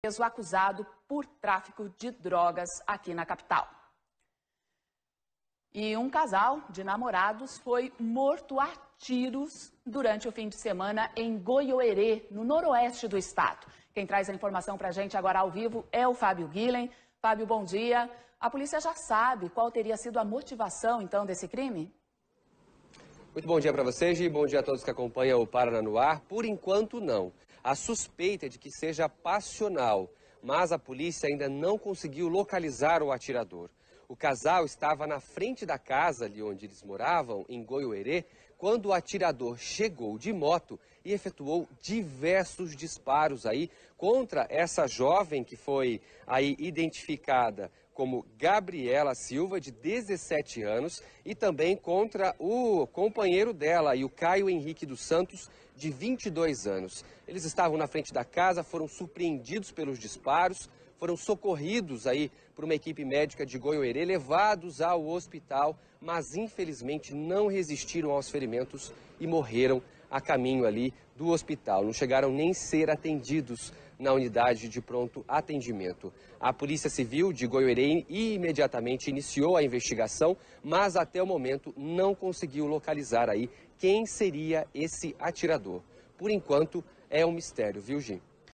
preso acusado por tráfico de drogas aqui na capital. E um casal de namorados foi morto a tiros durante o fim de semana em Goioerê, no noroeste do estado. Quem traz a informação para a gente agora ao vivo é o Fábio Guilhem. Fábio, bom dia. A polícia já sabe qual teria sido a motivação, então, desse crime? Muito bom dia para vocês e bom dia a todos que acompanham o Paraná no Ar. Por enquanto, não a suspeita é de que seja passional, mas a polícia ainda não conseguiu localizar o atirador. O casal estava na frente da casa ali onde eles moravam, em Goiôerê, quando o atirador chegou de moto e efetuou diversos disparos aí contra essa jovem que foi aí identificada como Gabriela Silva, de 17 anos, e também contra o companheiro dela, e o Caio Henrique dos Santos, de 22 anos. Eles estavam na frente da casa, foram surpreendidos pelos disparos, foram socorridos aí por uma equipe médica de Goiôerê, levados ao hospital, mas infelizmente não resistiram aos ferimentos e morreram a caminho ali do hospital. Não chegaram nem ser atendidos na unidade de pronto atendimento. A Polícia Civil de Goiôerê imediatamente iniciou a investigação, mas até o momento não conseguiu localizar aí quem seria esse atirador. Por enquanto, é um mistério, viu, Jim?